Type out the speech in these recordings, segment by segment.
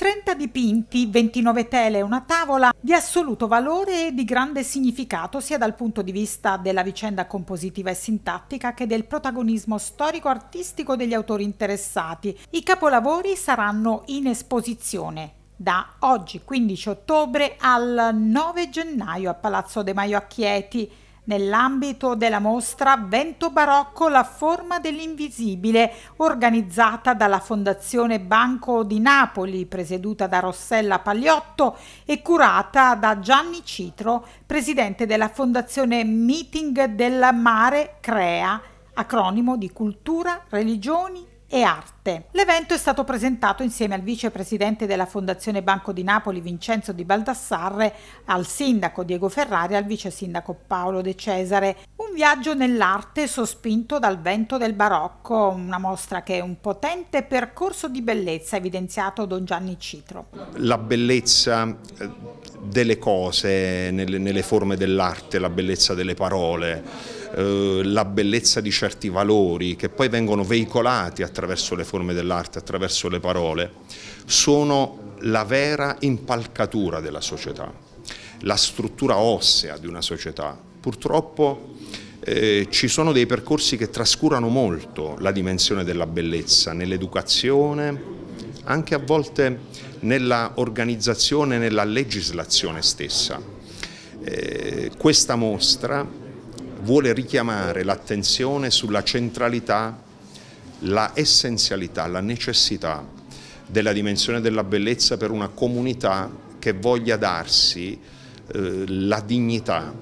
30 dipinti, 29 tele e una tavola di assoluto valore e di grande significato sia dal punto di vista della vicenda compositiva e sintattica che del protagonismo storico-artistico degli autori interessati. I capolavori saranno in esposizione da oggi 15 ottobre al 9 gennaio a Palazzo De Maio a Chieti nell'ambito della mostra Vento Barocco La forma dell'invisibile, organizzata dalla Fondazione Banco di Napoli, presieduta da Rossella Pagliotto e curata da Gianni Citro, presidente della Fondazione Meeting del Mare Crea, acronimo di Cultura, Religioni e arte. L'evento è stato presentato insieme al vicepresidente della Fondazione Banco di Napoli Vincenzo Di Baldassarre, al sindaco Diego Ferrari e al vice sindaco Paolo De Cesare. Un viaggio nell'arte sospinto dal vento del barocco, una mostra che è un potente percorso di bellezza evidenziato Don Gianni Citro. La bellezza eh, delle cose, nelle, forme dell'arte, la bellezza delle parole eh, la bellezza di certi valori che poi vengono veicolati attraverso le forme dell'arte, attraverso le parole, sono la vera impalcatura della società, la struttura ossea di una società. Purtroppo eh, ci sono dei percorsi che trascurano molto la dimensione della bellezza nell'educazione, anche a volte nella organizzazione, nella legislazione stessa. Eh, questa mostra vuole richiamare l'attenzione sulla centralità, la essenzialità, la necessità della dimensione della bellezza per una comunità che voglia darsi eh, la dignità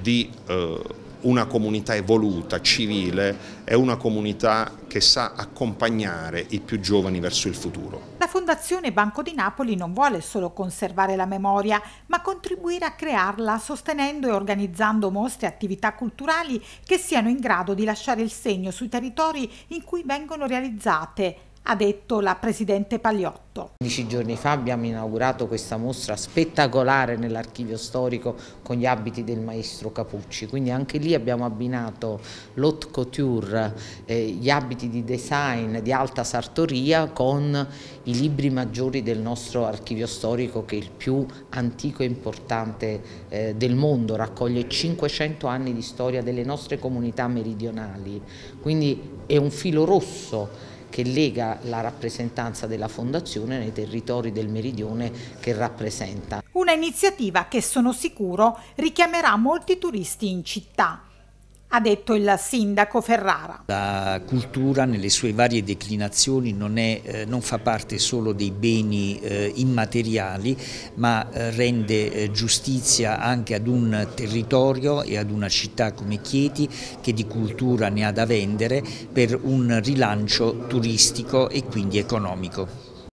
di eh, una comunità evoluta, civile, e una comunità che sa accompagnare i più giovani verso il futuro. Fondazione Banco di Napoli non vuole solo conservare la memoria, ma contribuire a crearla sostenendo e organizzando mostre e attività culturali che siano in grado di lasciare il segno sui territori in cui vengono realizzate ha detto la Presidente Pagliotto. Dieci giorni fa abbiamo inaugurato questa mostra spettacolare nell'archivio storico con gli abiti del maestro Capucci, quindi anche lì abbiamo abbinato l'haute couture, eh, gli abiti di design di alta sartoria con i libri maggiori del nostro archivio storico che è il più antico e importante eh, del mondo, raccoglie 500 anni di storia delle nostre comunità meridionali, quindi è un filo rosso che lega la rappresentanza della Fondazione nei territori del meridione che rappresenta. Una iniziativa che sono sicuro richiamerà molti turisti in città ha detto il sindaco Ferrara. La cultura nelle sue varie declinazioni non, è, eh, non fa parte solo dei beni eh, immateriali ma eh, rende giustizia anche ad un territorio e ad una città come Chieti che di cultura ne ha da vendere per un rilancio turistico e quindi economico.